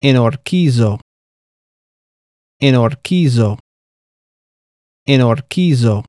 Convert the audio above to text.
enorchizo enorchizo enorchizo